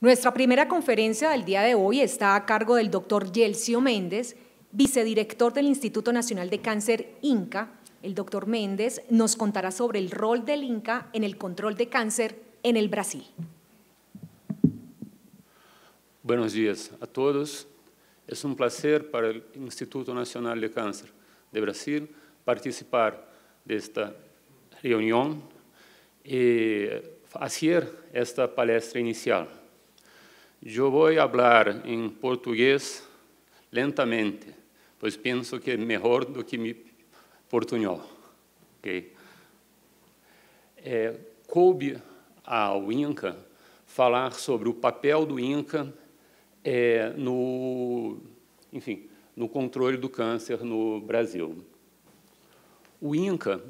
Nuestra primera conferencia del día de hoy está a cargo del doctor Yelcio Méndez, vicedirector del Instituto Nacional de Cáncer INCA. El doctor Méndez nos contará sobre el rol del INCA en el control de cáncer en el Brasil. Buenos días a todos. Es un placer para el Instituto Nacional de Cáncer de Brasil participar de esta reunión y eh, hacer esta palestra inicial. Eu vou falar em português lentamente, pois penso que é melhor do que me portunhol. Okay? É, coube ao Inca falar sobre o papel do Inca é, no, enfim, no controle do câncer no Brasil. O INCA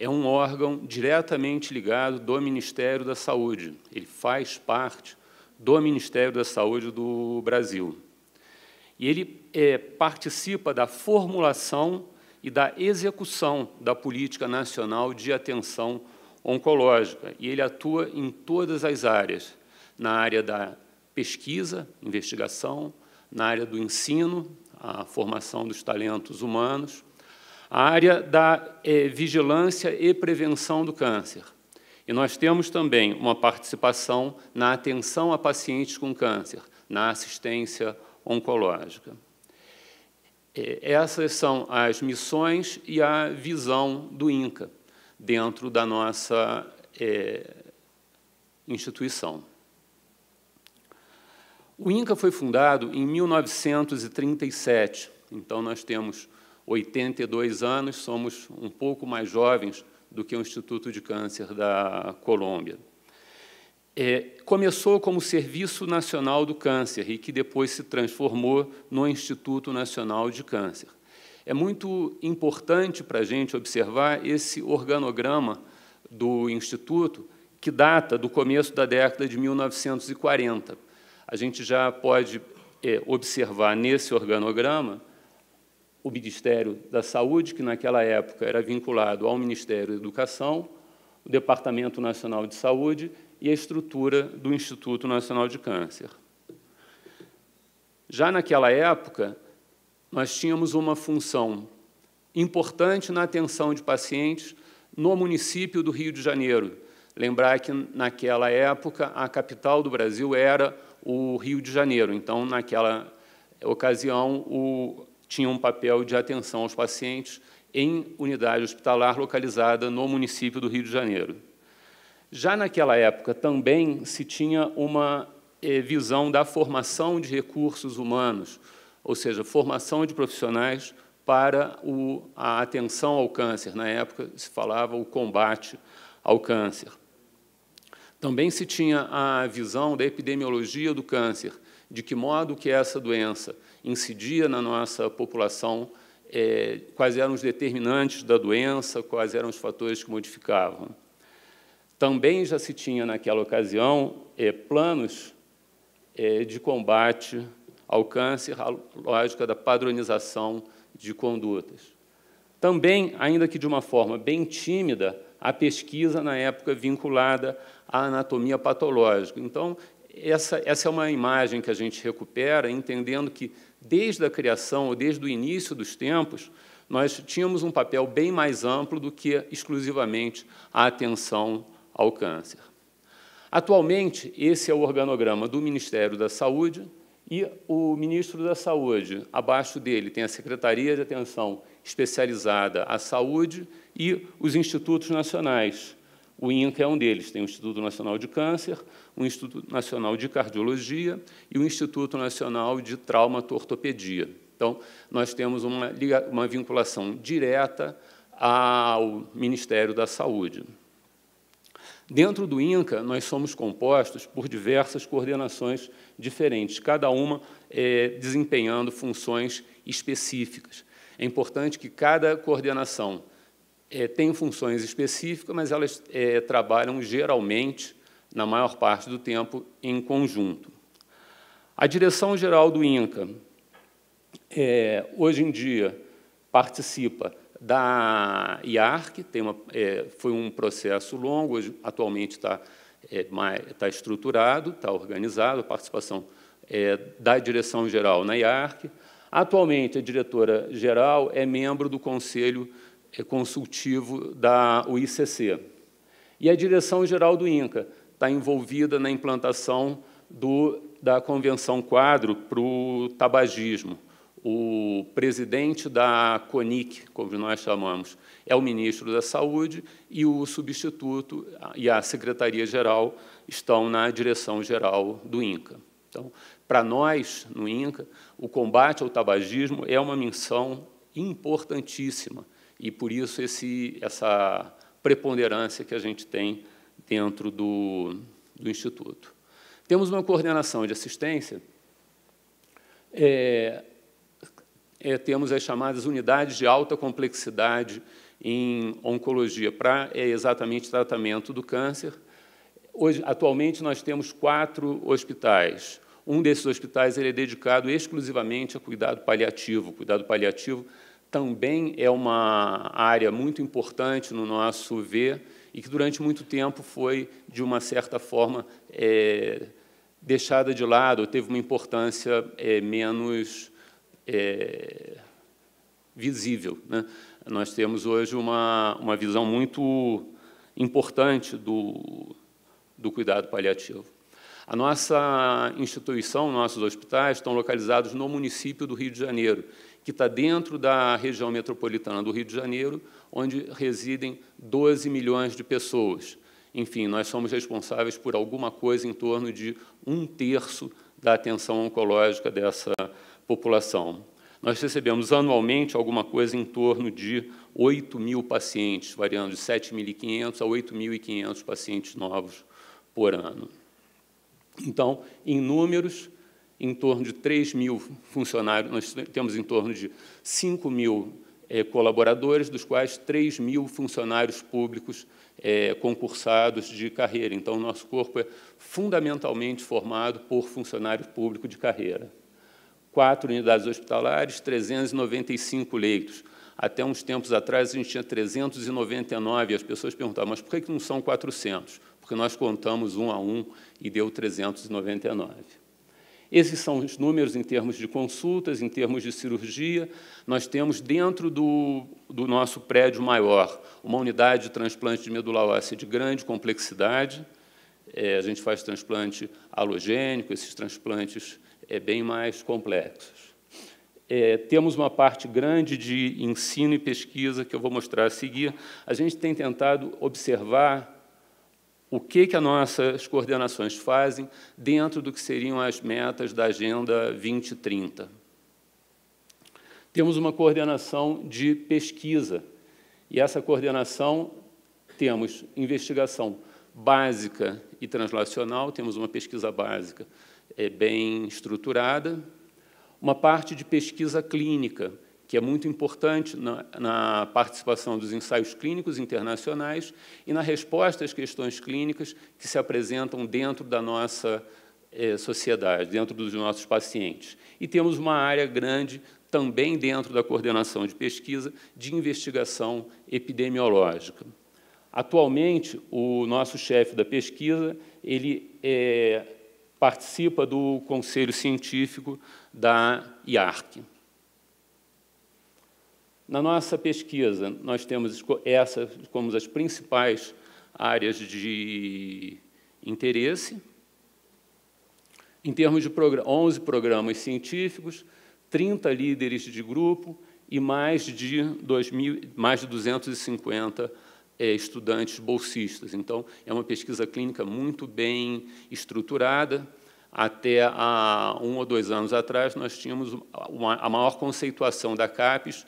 é um órgão diretamente ligado do Ministério da Saúde. Ele faz parte do Ministério da Saúde do Brasil. E ele é, participa da formulação e da execução da Política Nacional de Atenção Oncológica. E ele atua em todas as áreas, na área da pesquisa, investigação, na área do ensino, a formação dos talentos humanos, a área da é, vigilância e prevenção do câncer, e nós temos também uma participação na atenção a pacientes com câncer, na assistência oncológica. É, essas são as missões e a visão do INCA dentro da nossa é, instituição. O INCA foi fundado em 1937, então nós temos 82 anos, somos um pouco mais jovens do que o Instituto de Câncer da Colômbia. É, começou como Serviço Nacional do Câncer e que depois se transformou no Instituto Nacional de Câncer. É muito importante para a gente observar esse organograma do Instituto, que data do começo da década de 1940. A gente já pode é, observar nesse organograma o Ministério da Saúde, que naquela época era vinculado ao Ministério da Educação, o Departamento Nacional de Saúde e a estrutura do Instituto Nacional de Câncer. Já naquela época, nós tínhamos uma função importante na atenção de pacientes no município do Rio de Janeiro. Lembrar que, naquela época, a capital do Brasil era o Rio de Janeiro. Então, naquela ocasião, o tinha um papel de atenção aos pacientes em unidade hospitalar localizada no município do Rio de Janeiro. Já naquela época também se tinha uma eh, visão da formação de recursos humanos, ou seja, formação de profissionais para o, a atenção ao câncer. Na época se falava o combate ao câncer. Também se tinha a visão da epidemiologia do câncer, de que modo que essa doença incidia na nossa população, é, quais eram os determinantes da doença, quais eram os fatores que modificavam. Também já se tinha, naquela ocasião, é, planos é, de combate ao câncer, a lógica da padronização de condutas. Também, ainda que de uma forma bem tímida, a pesquisa, na época, vinculada à anatomia patológica. Então, essa, essa é uma imagem que a gente recupera, entendendo que desde a criação, desde o início dos tempos, nós tínhamos um papel bem mais amplo do que exclusivamente a atenção ao câncer. Atualmente, esse é o organograma do Ministério da Saúde e o ministro da Saúde, abaixo dele, tem a Secretaria de Atenção Especializada à Saúde e os institutos nacionais, o INCA é um deles, tem o Instituto Nacional de Câncer, o Instituto Nacional de Cardiologia e o Instituto Nacional de Trauma Ortopedia Então, nós temos uma, uma vinculação direta ao Ministério da Saúde. Dentro do INCA, nós somos compostos por diversas coordenações diferentes, cada uma é, desempenhando funções específicas. É importante que cada coordenação é, têm funções específicas, mas elas é, trabalham geralmente, na maior parte do tempo, em conjunto. A direção-geral do INCA, é, hoje em dia, participa da IARC, tem uma, é, foi um processo longo, hoje, atualmente está está é, estruturado, está organizado, a participação é, da direção-geral na IARC, Atualmente, a diretora-geral é membro do Conselho é consultivo da UICC. E a direção-geral do INCA está envolvida na implantação do, da Convenção Quadro para o tabagismo. O presidente da CONIC, como nós chamamos, é o ministro da Saúde e o substituto e a secretaria-geral estão na direção-geral do INCA. Então, para nós, no INCA, o combate ao tabagismo é uma missão importantíssima e por isso esse, essa preponderância que a gente tem dentro do, do Instituto. Temos uma coordenação de assistência, é, é, temos as chamadas unidades de alta complexidade em oncologia, para é exatamente tratamento do câncer. Hoje, atualmente, nós temos quatro hospitais. Um desses hospitais ele é dedicado exclusivamente a cuidado paliativo. Cuidado paliativo também é uma área muito importante no nosso ver e que durante muito tempo foi, de uma certa forma, é, deixada de lado, teve uma importância é, menos é, visível. Né? Nós temos hoje uma, uma visão muito importante do, do cuidado paliativo. A nossa instituição, nossos hospitais, estão localizados no município do Rio de Janeiro que está dentro da região metropolitana do Rio de Janeiro, onde residem 12 milhões de pessoas. Enfim, nós somos responsáveis por alguma coisa em torno de um terço da atenção oncológica dessa população. Nós recebemos anualmente alguma coisa em torno de 8 mil pacientes, variando de 7.500 a 8.500 pacientes novos por ano. Então, em números, em torno de 3 mil funcionários, nós temos em torno de 5 mil é, colaboradores, dos quais 3 mil funcionários públicos é, concursados de carreira. Então, nosso corpo é fundamentalmente formado por funcionário público de carreira. Quatro unidades hospitalares, 395 leitos. Até uns tempos atrás, a gente tinha 399, e as pessoas perguntavam, mas por que não são 400? Porque nós contamos um a um e deu 399. Esses são os números em termos de consultas, em termos de cirurgia. Nós temos dentro do, do nosso prédio maior uma unidade de transplante de medula óssea de grande complexidade. É, a gente faz transplante halogênico, esses transplantes é, bem mais complexos. É, temos uma parte grande de ensino e pesquisa que eu vou mostrar a seguir. A gente tem tentado observar o que, que as nossas coordenações fazem dentro do que seriam as metas da Agenda 2030. Temos uma coordenação de pesquisa, e essa coordenação temos investigação básica e translacional, temos uma pesquisa básica é, bem estruturada, uma parte de pesquisa clínica, que é muito importante na, na, participação dos ensaios clínicos internacionais e na resposta às questões clínicas que se apresentam dentro da nossa eh, sociedade, dentro dos nossos pacientes. E temos uma área grande também dentro da coordenação de pesquisa de investigação epidemiológica. Atualmente, o nosso chefe da pesquisa ele eh, participa do conselho científico da IARC. Na nossa pesquisa, nós temos essas como as principais áreas de interesse. Em termos de 11 programas científicos, 30 líderes de grupo e mais de, 2 mil, mais de 250 é, eh, estudantes bolsistas. Então, é uma pesquisa clínica muito bem estruturada. Até há um ou dois anos atrás, nós tínhamos uma, a maior conceituação da CAPES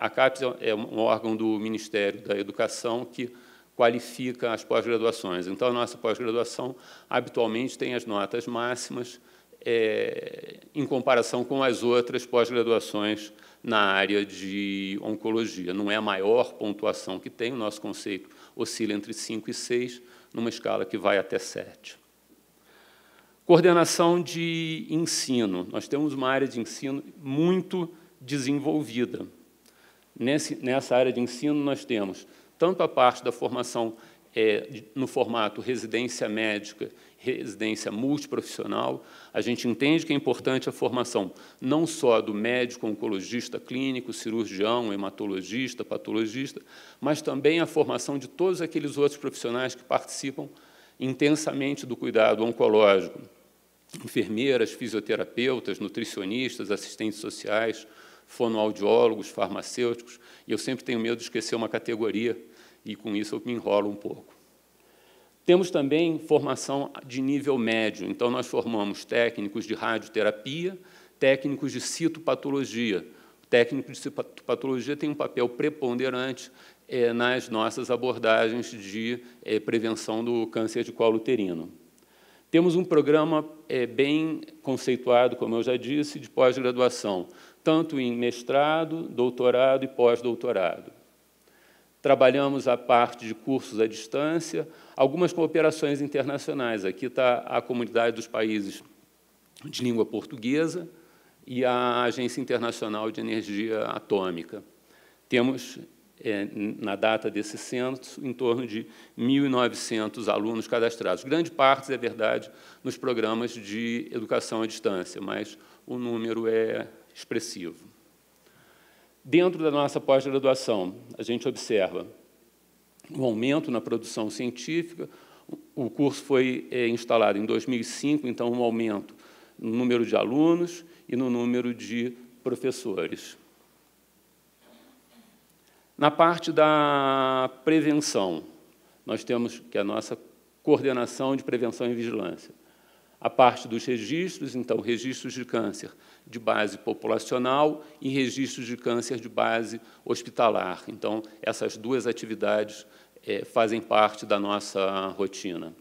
a CAPES é, é um órgão do Ministério da Educação que qualifica as pós-graduações. Então, a nossa pós-graduação, habitualmente, tem as notas máximas é, em comparação com as outras pós-graduações na área de oncologia. Não é a maior pontuação que tem, o nosso conceito oscila entre 5 e 6, numa escala que vai até 7. Coordenação de ensino. Nós temos uma área de ensino muito desenvolvida. Nesse, nessa área de ensino, nós temos tanto a parte da formação é, no formato residência médica, residência multiprofissional. A gente entende que é importante a formação não só do médico, oncologista clínico, cirurgião, hematologista, patologista, mas também a formação de todos aqueles outros profissionais que participam intensamente do cuidado oncológico. Enfermeiras, fisioterapeutas, nutricionistas, assistentes sociais, fonoaudiólogos, farmacêuticos, e eu sempre tenho medo de esquecer uma categoria, e com isso eu me enrolo um pouco. Temos também formação de nível médio, então nós formamos técnicos de radioterapia, técnicos de citopatologia. O técnico de citopatologia tem um papel preponderante é, nas nossas abordagens de é, prevenção do câncer de colo uterino. Temos um programa é, bem conceituado, como eu já disse, de pós-graduação tanto em mestrado, doutorado e pós-doutorado. Trabalhamos a parte de cursos à distância, algumas cooperações internacionais. Aqui está a comunidade dos países de língua portuguesa e a Agência Internacional de Energia Atômica. Temos, é, na data desse censo, em torno de 1.900 alunos cadastrados. Grande parte, é verdade, nos programas de educação à distância, mas o número é expressivo. Dentro da nossa pós-graduação, a gente observa um aumento na produção científica. O curso foi é, instalado em 2005, então um aumento no número de alunos e no número de professores. Na parte da prevenção, nós temos que a nossa coordenação de prevenção e vigilância a parte dos registros, então, registros de câncer de base populacional e registros de câncer de base hospitalar. Então, essas duas atividades é, fazem parte da nossa rotina.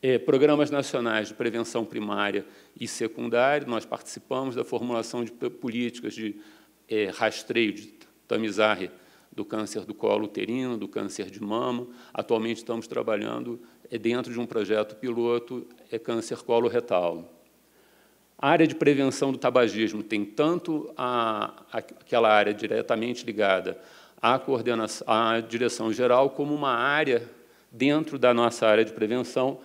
É, programas nacionais de prevenção primária e secundária, nós participamos da formulação de políticas de é, rastreio, de tamizarre do câncer do colo uterino, do câncer de mama. Atualmente estamos trabalhando é dentro de um projeto piloto, é câncer coloretal. A área de prevenção do tabagismo tem tanto a, aquela área diretamente ligada à, coordenação, à direção geral, como uma área dentro da nossa área de prevenção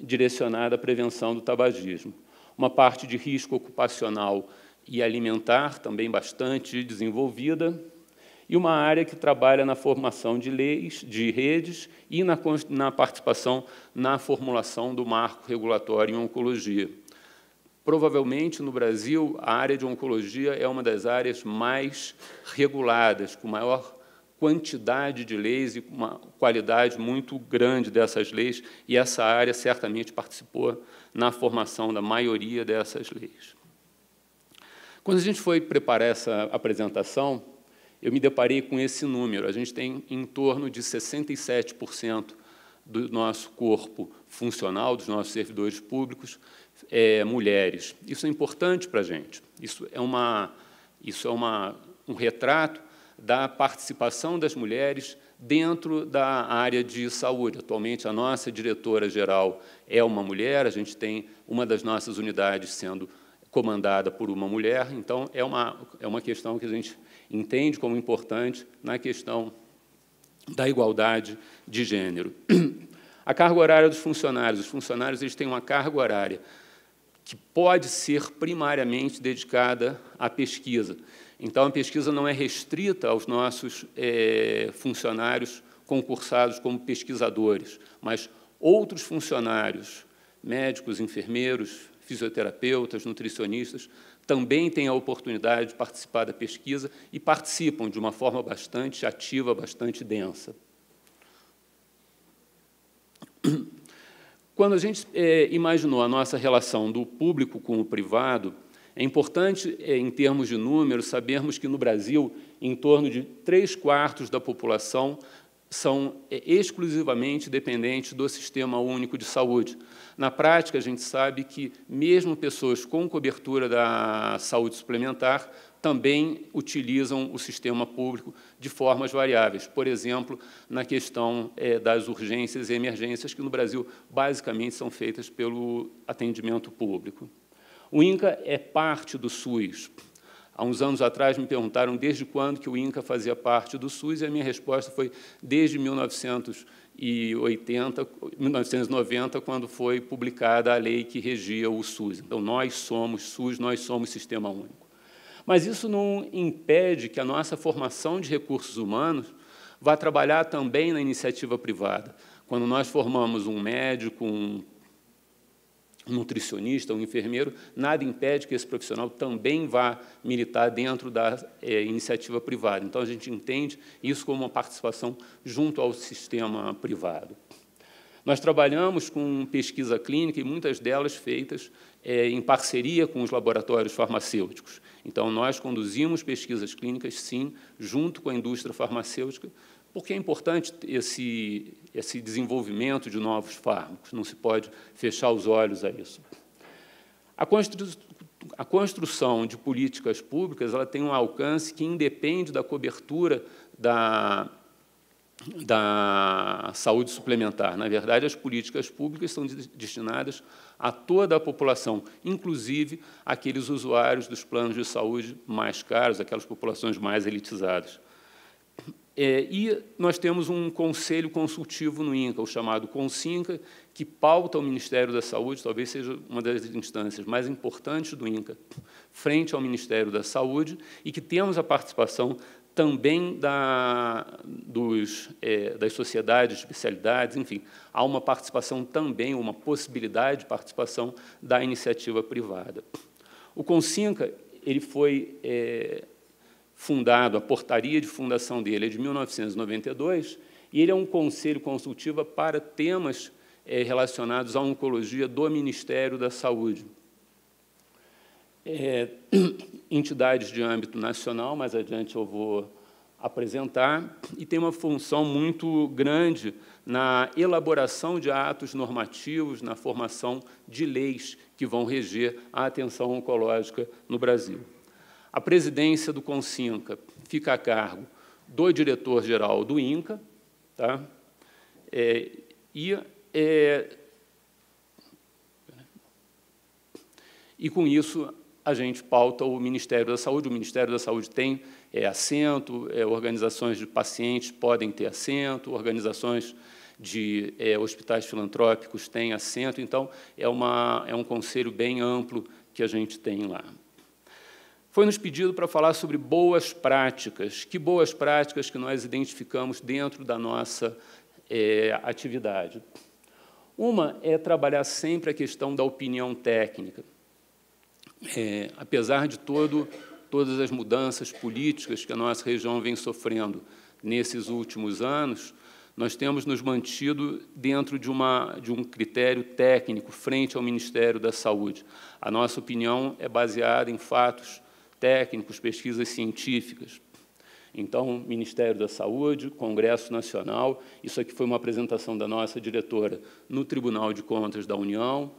direcionada à prevenção do tabagismo. Uma parte de risco ocupacional e alimentar também bastante desenvolvida, e uma área que trabalha na formação de leis, de redes e na, na participação na formulação do marco regulatório em oncologia. Provavelmente, no Brasil, a área de oncologia é uma das áreas mais reguladas, com maior quantidade de leis e uma qualidade muito grande dessas leis, e essa área certamente participou na formação da maioria dessas leis. Quando a gente foi preparar essa apresentação, eu me deparei com esse número. A gente tem em torno de 67% do nosso corpo funcional, dos nossos servidores públicos, é, mulheres. Isso é importante para a gente. Isso é, uma, isso é uma, um retrato da participação das mulheres dentro da área de saúde. Atualmente, a nossa diretora-geral é uma mulher, a gente tem uma das nossas unidades sendo comandada por uma mulher, então é uma, é uma questão que a gente entende como importante na questão da igualdade de gênero. A carga horária dos funcionários. Os funcionários eles têm uma carga horária que pode ser primariamente dedicada à pesquisa. Então, a pesquisa não é restrita aos nossos é, funcionários concursados como pesquisadores, mas outros funcionários, médicos, enfermeiros, fisioterapeutas, nutricionistas, também têm a oportunidade de participar da pesquisa e participam de uma forma bastante ativa, bastante densa. Quando a gente é, imaginou a nossa relação do público com o privado, é importante, é, em termos de números, sabermos que no Brasil, em torno de três quartos da população são é, exclusivamente dependentes do Sistema Único de Saúde. Na prática, a gente sabe que, mesmo pessoas com cobertura da saúde suplementar, também utilizam o sistema público de formas variáveis. Por exemplo, na questão é, das urgências e emergências, que no Brasil basicamente são feitas pelo atendimento público. O INCA é parte do SUS, Há uns anos atrás me perguntaram desde quando que o INCA fazia parte do SUS e a minha resposta foi desde 1980, 1990, quando foi publicada a lei que regia o SUS. Então, nós somos SUS, nós somos Sistema Único. Mas isso não impede que a nossa formação de recursos humanos vá trabalhar também na iniciativa privada. Quando nós formamos um médico, um um nutricionista, um enfermeiro, nada impede que esse profissional também vá militar dentro da é, iniciativa privada. Então, a gente entende isso como uma participação junto ao sistema privado. Nós trabalhamos com pesquisa clínica e muitas delas feitas é, em parceria com os laboratórios farmacêuticos. Então, nós conduzimos pesquisas clínicas, sim, junto com a indústria farmacêutica, porque é importante esse, esse desenvolvimento de novos fármacos, não se pode fechar os olhos a isso. A, constru, a construção de políticas públicas ela tem um alcance que independe da cobertura da, da saúde suplementar. Na verdade, as políticas públicas são destinadas a toda a população, inclusive aqueles usuários dos planos de saúde mais caros, aquelas populações mais elitizadas. É, e nós temos um conselho consultivo no INCA, o chamado CONSINCA, que pauta o Ministério da Saúde, talvez seja uma das instâncias mais importantes do INCA, frente ao Ministério da Saúde, e que temos a participação também da, dos, é, das sociedades, especialidades, enfim, há uma participação também, uma possibilidade de participação da iniciativa privada. O CONSINCA ele foi é, fundado, a portaria de fundação dele é de 1992, e ele é um conselho consultivo para temas é, relacionados à oncologia do Ministério da Saúde. É, entidades de âmbito nacional, mais adiante eu vou apresentar, e tem uma função muito grande na elaboração de atos normativos, na formação de leis que vão reger a atenção oncológica no Brasil. A presidência do Consinca fica a cargo do diretor-geral do INCA, tá? É, e, é, e, com isso, a gente pauta o Ministério da Saúde. O Ministério da Saúde tem é, assento, é, organizações de pacientes podem ter assento, organizações de é, hospitais filantrópicos têm assento. Então, é, uma, é um conselho bem amplo que a gente tem lá foi-nos pedido para falar sobre boas práticas. Que boas práticas que nós identificamos dentro da nossa é, atividade? Uma é trabalhar sempre a questão da opinião técnica. É, apesar de todo, todas as mudanças políticas que a nossa região vem sofrendo nesses últimos anos, nós temos nos mantido dentro de, uma, de um critério técnico frente ao Ministério da Saúde. A nossa opinião é baseada em fatos técnicos, pesquisas científicas. Então, Ministério da Saúde, Congresso Nacional, isso aqui foi uma apresentação da nossa diretora no Tribunal de Contas da União.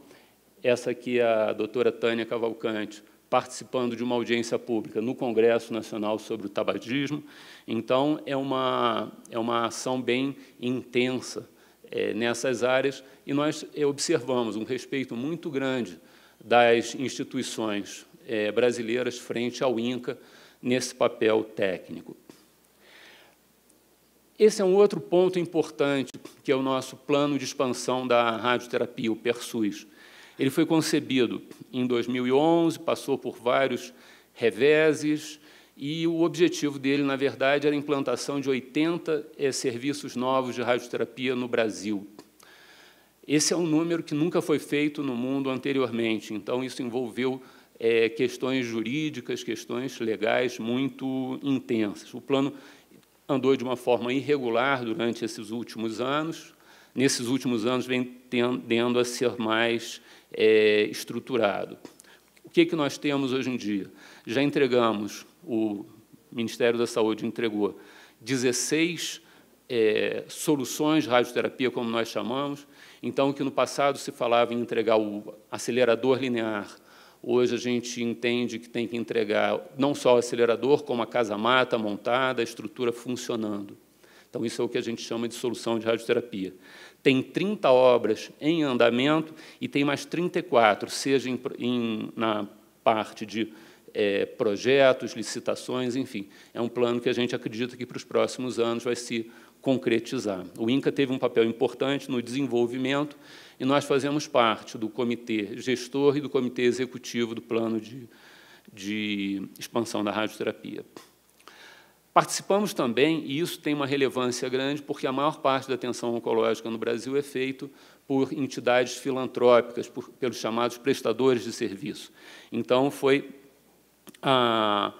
Essa aqui é a doutora Tânia Cavalcante, participando de uma audiência pública no Congresso Nacional sobre o tabagismo. Então, é uma, é uma ação bem intensa é, nessas áreas e nós é, observamos um respeito muito grande das instituições é, brasileiras frente ao INCA nesse papel técnico. Esse é um outro ponto importante, que é o nosso plano de expansão da radioterapia, o PERSUS. Ele foi concebido em 2011, passou por vários reveses, e o objetivo dele, na verdade, era a implantação de 80 é, serviços novos de radioterapia no Brasil. Esse é um número que nunca foi feito no mundo anteriormente, então isso envolveu é, questões jurídicas, questões legais muito intensas. O plano andou de uma forma irregular durante esses últimos anos. Nesses últimos anos vem tendendo a ser mais é, estruturado. O que, é que nós temos hoje em dia? Já entregamos, o Ministério da Saúde entregou 16 é, soluções de radioterapia, como nós chamamos. Então, o que no passado se falava em entregar o acelerador linear Hoje a gente entende que tem que entregar não só o acelerador, como a casa-mata montada, a estrutura funcionando. Então, isso é o que a gente chama de solução de radioterapia. Tem 30 obras em andamento e tem mais 34, seja em, em, na parte de é, projetos, licitações, enfim. É um plano que a gente acredita que para os próximos anos vai se concretizar. O INCA teve um papel importante no desenvolvimento e nós fazemos parte do comitê gestor e do comitê executivo do plano de, de expansão da radioterapia. Participamos também, e isso tem uma relevância grande, porque a maior parte da atenção oncológica no Brasil é feita por entidades filantrópicas, por, pelos chamados prestadores de serviço. Então, foi a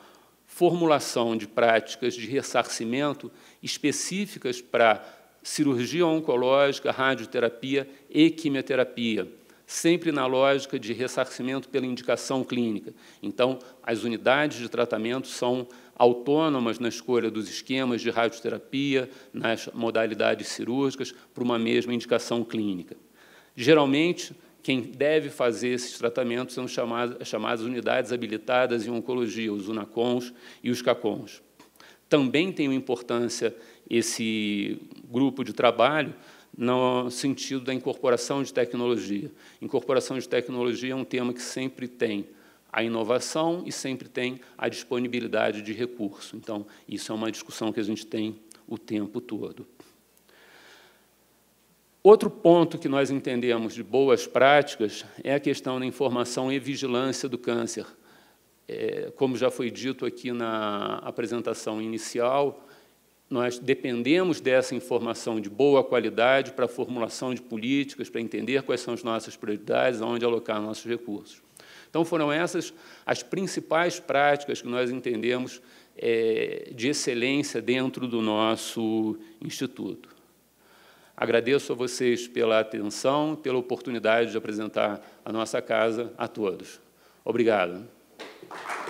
formulação de práticas de ressarcimento específicas para cirurgia oncológica, radioterapia e quimioterapia, sempre na lógica de ressarcimento pela indicação clínica. Então, as unidades de tratamento são autônomas na escolha dos esquemas de radioterapia, nas modalidades cirúrgicas, para uma mesma indicação clínica. Geralmente, quem deve fazer esses tratamentos são chamadas, chamadas unidades habilitadas em oncologia, os UNACONs e os CACONs. Também tem importância esse grupo de trabalho no sentido da incorporação de tecnologia. Incorporação de tecnologia é um tema que sempre tem a inovação e sempre tem a disponibilidade de recurso. Então, isso é uma discussão que a gente tem o tempo todo. Outro ponto que nós entendemos de boas práticas é a questão da informação e vigilância do câncer. É, como já foi dito aqui na apresentação inicial, nós dependemos dessa informação de boa qualidade para a formulação de políticas, para entender quais são as nossas prioridades, aonde alocar nossos recursos. Então, foram essas as principais práticas que nós entendemos é, de excelência dentro do nosso instituto. Agradeço a vocês pela atenção, pela oportunidade de apresentar a nossa casa a todos. Obrigado. you.